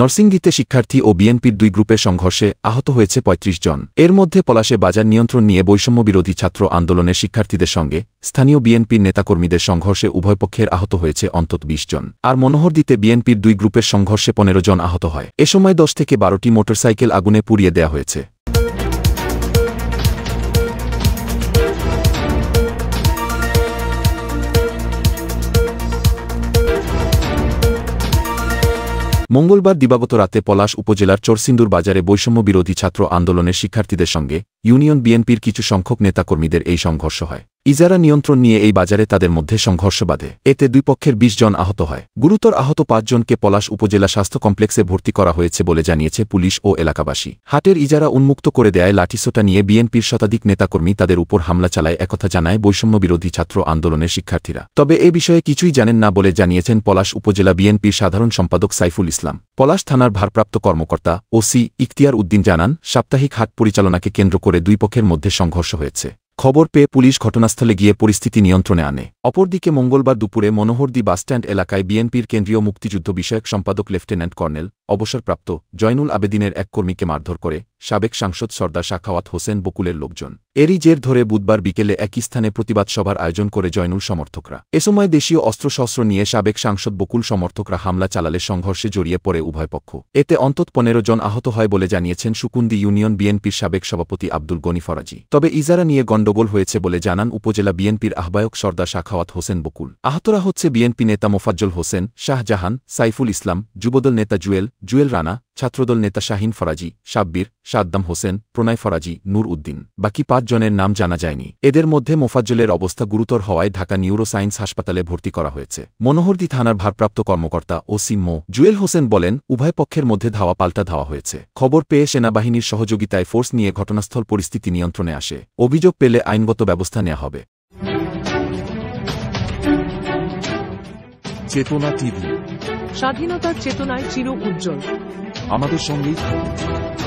নরসিংদীতে শিক্ষার্থী ও বিএনপির দুই গ্রুপের সংঘর্ষে আহত হয়েছে ৩৫ জন এর মধ্যে পলাশে বাজার নিয়ন্ত্রণ নিয়ে বৈষম্য বিরোধী ছাত্র আন্দোলনের শিক্ষার্থীদের সঙ্গে স্থানীয় বিএনপির নেতাকর্মীদের সংঘর্ষে উভয় পক্ষের আহত হয়েছে অন্তত ২০ জন আর মনোহরদীতে বিএনপির দুই গ্রুপের সংঘর্ষে পনেরো জন আহত হয় এ সময় দশ থেকে বারোটি মোটরসাইকেল আগুনে পুড়িয়ে দেয়া হয়েছে মঙ্গলবার দিবাগত রাতে পলাশ উপজেলার চরসিন্দুর বাজারে বৈষম্য বিরোধী ছাত্র আন্দোলনের শিক্ষার্থীদের সঙ্গে ইউনিয়ন বিএনপির কিছু সংখ্যক নেতাকর্মীদের এই সংঘর্ষ হয় ইজারা নিয়ন্ত্রণ নিয়ে এই বাজারে তাদের মধ্যে সংঘর্ষ বাধে এতে দুই পক্ষের ২০ জন আহত হয় গুরুতর আহত পাঁচজনকে পলাশ উপজেলা স্বাস্থ্য কমপ্লেক্সে ভর্তি করা হয়েছে বলে জানিয়েছে পুলিশ ও এলাকাবাসী হাটের ইজারা উন্মুক্ত করে দেয় লাঠিসোটা নিয়ে বিএনপির শতাধিক নেতাকর্মী তাদের উপর হামলা চালায় একথা জানায় বৈষম্য বিরোধী ছাত্র আন্দোলনের শিক্ষার্থীরা তবে এ বিষয়ে কিছুই জানেন না বলে জানিয়েছেন পলাশ উপজেলা বিএনপির সাধারণ সম্পাদক সাইফুল ইসলাম পলাশ থানার ভারপ্রাপ্ত কর্মকর্তা ওসি ইখতিয়ার উদ্দিন জানান সাপ্তাহিক হাট পরিচালনাকে কেন্দ্র করে দুই পক্ষের মধ্যে সংঘর্ষ হয়েছে খবর পেয়ে পুলিশ ঘটনাস্থলে গিয়ে পরিস্থিতি নিয়ন্ত্রণে আনে অপরদিকে মঙ্গলবার দুপুরে মনোহরদি বাসস্ট্যান্ড এলাকায় বিএনপির কেন্দ্রীয় মুক্তিযুদ্ধ বিষয়ক সম্পাদক লেফটেন্যান্ট কর্নেল অবসরপ্রাপ্ত জয়নুল আবেদিনের এক কর্মীকে মারধর করে সাবেক সাংসদ সর্দার শাখাওয়াত হোসেন বকুলের লোকজন এরই জের ধরে বুধবার বিকেলে একই স্থানে প্রতিবাদ সভার আয়োজন করে জয়নুল সমর্থকরা এ সময় দেশীয় অস্ত্রশস্ত্র নিয়ে সাবেক সাংসদ বকুল সমর্থকরা হামলা চালালে সংঘর্ষে জড়িয়ে পড়ে উভয় পক্ষ এতে অন্তত পনেরো জন আহত হয় বলে জানিয়েছেন সুকুন্দি ইউনিয়ন বিএনপির সাবেক সভাপতি আব্দুল গনি ফরাজি তবে ইজারা নিয়ে গণ্ডগোল হয়েছে বলে জানান উপজেলা বিএনপির আহ্বায়ক সর্দার শাখা সাখাওয়াত হোসেন বকুল আহতরা হচ্ছে বিএনপি নেতা মোফাজ্জল হোসেন শাহজাহান সাইফুল ইসলাম যুবদল নেতা জুয়েল জুয়েল রানা ছাত্রদল নেতা শাহিন ফরাজি সাব্বির সাদ্দাম হোসেন প্রণয় ফরাজি নূর উদ্দিন বাকি পাঁচজনের নাম জানা যায়নি এদের মধ্যে মোফাজ্জলের অবস্থা গুরুতর হওয়ায় ঢাকা নিউরোসায়েন্স হাসপাতালে ভর্তি করা হয়েছে মনোহরদি থানার ভারপ্রাপ্ত কর্মকর্তা ও সিম্মো জুয়েল হোসেন বলেন উভয় পক্ষের মধ্যে ধাওয়া পাল্টা ধাওয়া হয়েছে খবর পেয়ে সেনাবাহিনীর সহযোগিতায় ফোর্স নিয়ে ঘটনাস্থল পরিস্থিতি নিয়ন্ত্রণে আসে অভিযোগ পেলে আইনগত ব্যবস্থা নেওয়া হবে চেতনা টিভি স্বাধীনতার চেতনায় চির উজ্জ্বল আমাদের সঙ্গেই থাকুন